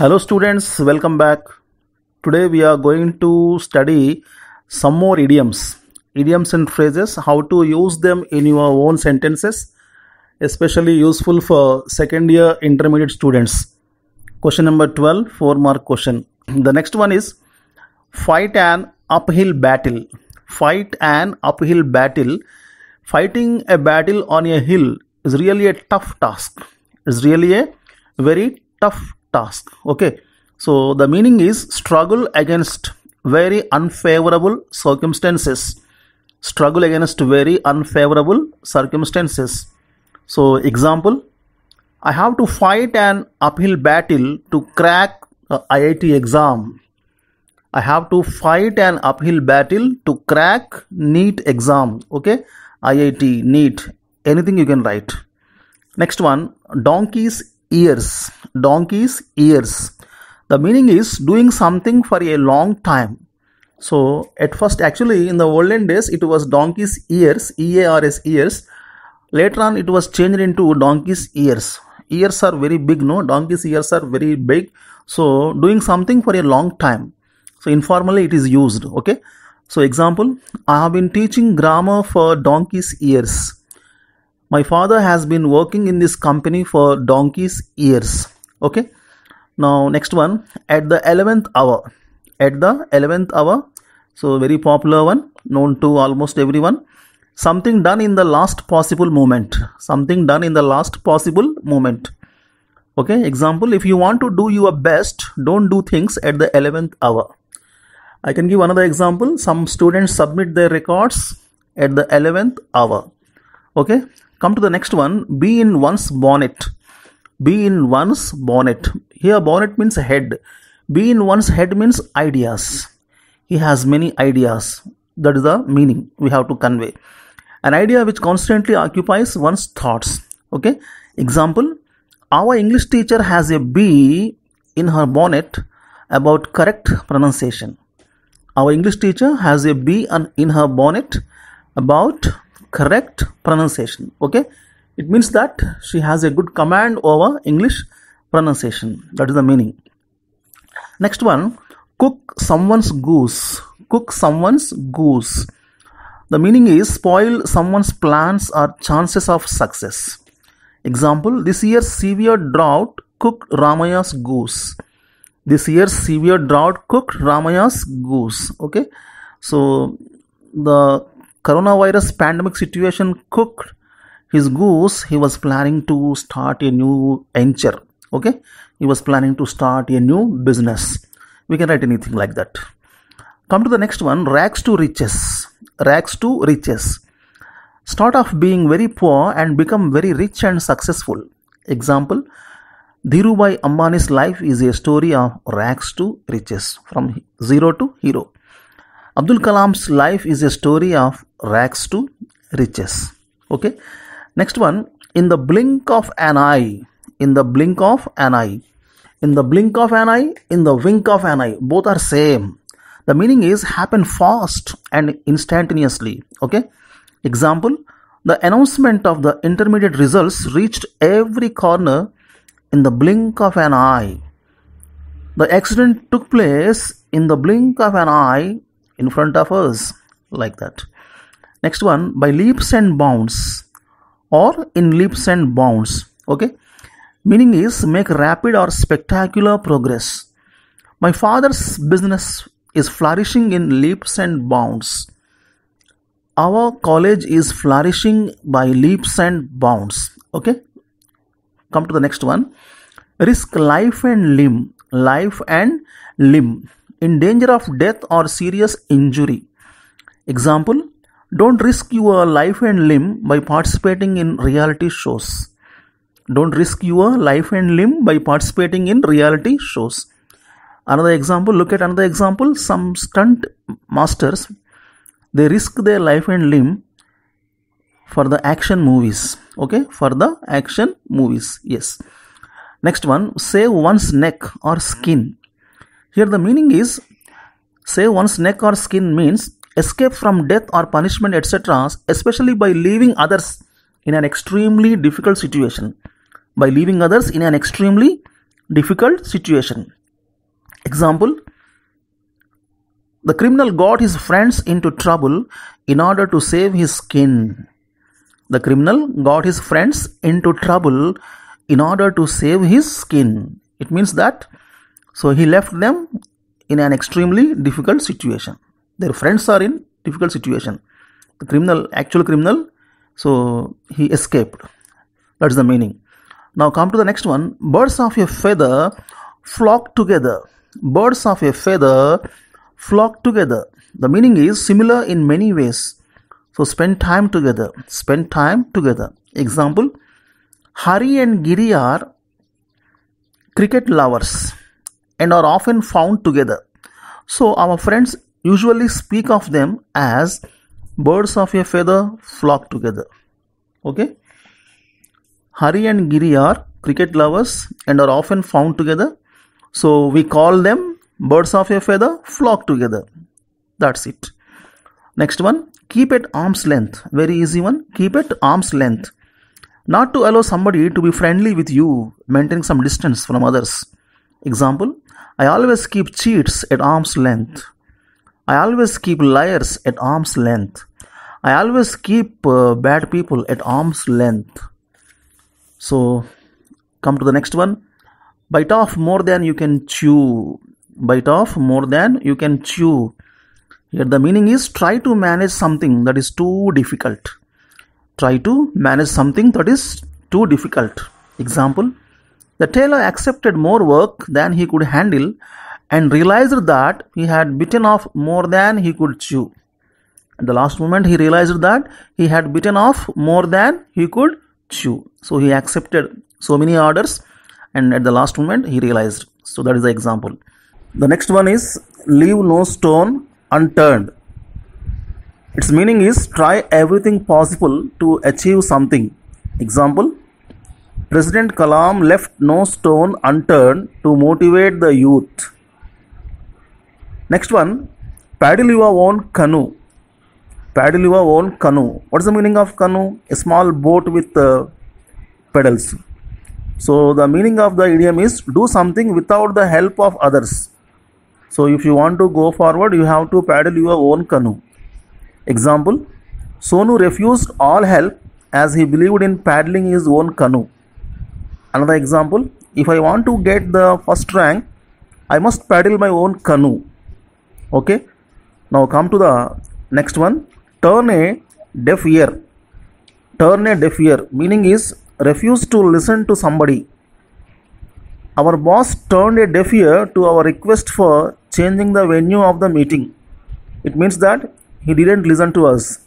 hello students welcome back today we are going to study some more idioms idioms and phrases how to use them in your own sentences especially useful for second year intermediate students question number 12 four mark question the next one is fight an uphill battle fight an uphill battle fighting a battle on a hill is really a tough task Is really a very tough task okay so the meaning is struggle against very unfavorable circumstances struggle against very unfavorable circumstances so example i have to fight an uphill battle to crack iit exam I have to fight an uphill battle to crack NEET exam. Okay, IIT, NEET, anything you can write. Next one, donkeys Ears, Donkey's ears. The meaning is doing something for a long time. So at first, actually, in the olden days, it was donkey's ears, E A R S ears. Later on, it was changed into donkey's ears. Ears are very big, no? Donkey's ears are very big. So doing something for a long time. So informally, it is used. Okay. So example, I have been teaching grammar for donkey's ears my father has been working in this company for donkey's years okay now next one at the 11th hour at the 11th hour so very popular one known to almost everyone something done in the last possible moment something done in the last possible moment okay example if you want to do your best don't do things at the 11th hour i can give another example some students submit their records at the 11th hour okay come to the next one be in one's bonnet be in one's bonnet here bonnet means head be in one's head means ideas he has many ideas that is the meaning we have to convey an idea which constantly occupies one's thoughts okay example our english teacher has a bee in her bonnet about correct pronunciation our english teacher has a bee in her bonnet about correct pronunciation okay it means that she has a good command over english pronunciation that is the meaning next one cook someone's goose cook someone's goose the meaning is spoil someone's plans or chances of success example this year's severe drought cooked ramaya's goose this year's severe drought cooked ramaya's goose okay so the coronavirus pandemic situation cooked his goose, he was planning to start a new venture. Okay, he was planning to start a new business. We can write anything like that. Come to the next one rags to riches. Rags to riches. Start off being very poor and become very rich and successful. Example Dhirubhai Ambani's life is a story of rags to riches, from zero to hero. Abdul Kalam's life is a story of rags to riches okay next one in the blink of an eye in the blink of an eye in the blink of an eye in the wink of an eye both are same the meaning is happen fast and instantaneously okay example the announcement of the intermediate results reached every corner in the blink of an eye the accident took place in the blink of an eye in front of us like that next one by leaps and bounds or in leaps and bounds okay meaning is make rapid or spectacular progress my father's business is flourishing in leaps and bounds our college is flourishing by leaps and bounds okay come to the next one risk life and limb life and limb in danger of death or serious injury example don't risk your life and limb by participating in reality shows. Don't risk your life and limb by participating in reality shows. Another example, look at another example. Some stunt masters, they risk their life and limb for the action movies. Okay, for the action movies. Yes. Next one, save one's neck or skin. Here the meaning is save one's neck or skin means escape from death or punishment, etc., especially by leaving others in an extremely difficult situation. By leaving others in an extremely difficult situation. Example The criminal got his friends into trouble in order to save his skin. The criminal got his friends into trouble in order to save his skin. It means that so he left them in an extremely difficult situation their friends are in difficult situation the criminal actual criminal so he escaped that's the meaning now come to the next one birds of a feather flock together birds of a feather flock together the meaning is similar in many ways so spend time together spend time together example hari and giri are cricket lovers and are often found together so our friends usually speak of them as birds of a feather flock together. Okay. Hari and Giri are cricket lovers and are often found together. So we call them birds of a feather flock together. That's it. Next one, keep at arm's length. Very easy one. Keep at arm's length. Not to allow somebody to be friendly with you, maintaining some distance from others. Example, I always keep cheats at arm's length. I always keep liars at arm's length. I always keep uh, bad people at arm's length. So, come to the next one. Bite off more than you can chew. Bite off more than you can chew. Here, the meaning is try to manage something that is too difficult. Try to manage something that is too difficult. Example The tailor accepted more work than he could handle and realized that he had bitten off more than he could chew. At the last moment, he realized that he had bitten off more than he could chew. So he accepted so many orders, and at the last moment, he realized. So that is the example. The next one is leave no stone unturned. Its meaning is try everything possible to achieve something. Example President Kalam left no stone unturned to motivate the youth. Next one, paddle your own canoe. Paddle your own canoe. What's the meaning of canoe? A small boat with uh, pedals. So the meaning of the idiom is do something without the help of others. So if you want to go forward, you have to paddle your own canoe. Example, Sonu refused all help as he believed in paddling his own canoe. Another example, if I want to get the first rank, I must paddle my own canoe okay now come to the next one turn a deaf ear turn a deaf ear meaning is refuse to listen to somebody our boss turned a deaf ear to our request for changing the venue of the meeting. It means that he didn't listen to us.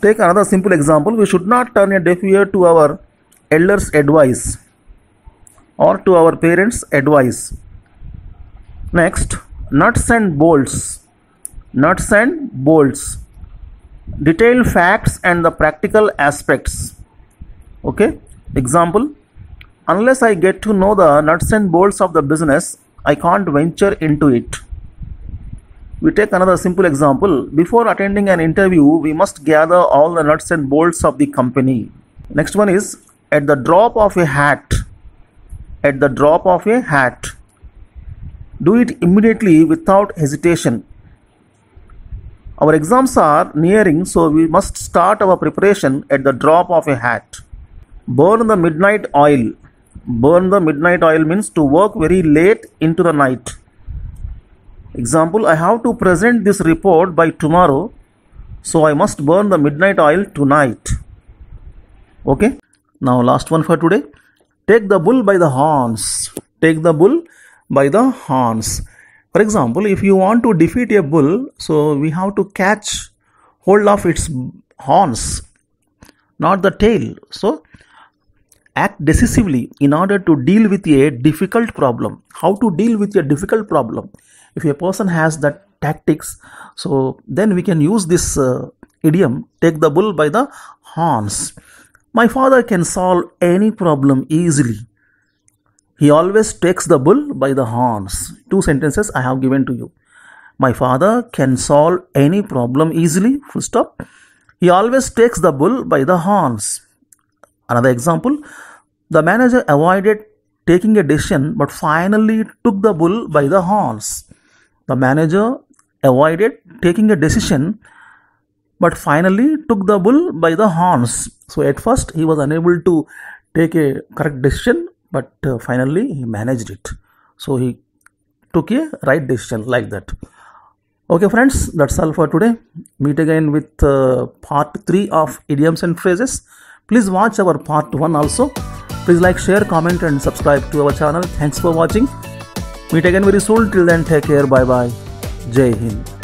Take another simple example. We should not turn a deaf ear to our elders' advice or to our parents' advice. Next, nuts and bolts nuts and bolts detailed facts and the practical aspects okay example unless i get to know the nuts and bolts of the business i can't venture into it we take another simple example before attending an interview we must gather all the nuts and bolts of the company next one is at the drop of a hat at the drop of a hat do it immediately without hesitation. Our exams are nearing, so we must start our preparation at the drop of a hat. Burn the midnight oil. Burn the midnight oil means to work very late into the night. Example I have to present this report by tomorrow, so I must burn the midnight oil tonight. Okay, now last one for today. Take the bull by the horns. Take the bull by the horns. For example, if you want to defeat a bull, so we have to catch hold of its horns, not the tail. So act decisively in order to deal with a difficult problem. How to deal with a difficult problem? If a person has that tactics, so then we can use this uh, idiom take the bull by the horns. My father can solve any problem easily he always takes the bull by the horns. Two sentences I have given to you. My father can solve any problem easily. Full stop. He always takes the bull by the horns. Another example. The manager avoided taking a decision but finally took the bull by the horns. The manager avoided taking a decision but finally took the bull by the horns. So at first he was unable to take a correct decision but uh, finally he managed it so he took a right decision like that okay friends that's all for today meet again with uh, part 3 of idioms and phrases please watch our part 1 also please like share comment and subscribe to our channel thanks for watching meet again very soon till then take care bye bye jai hind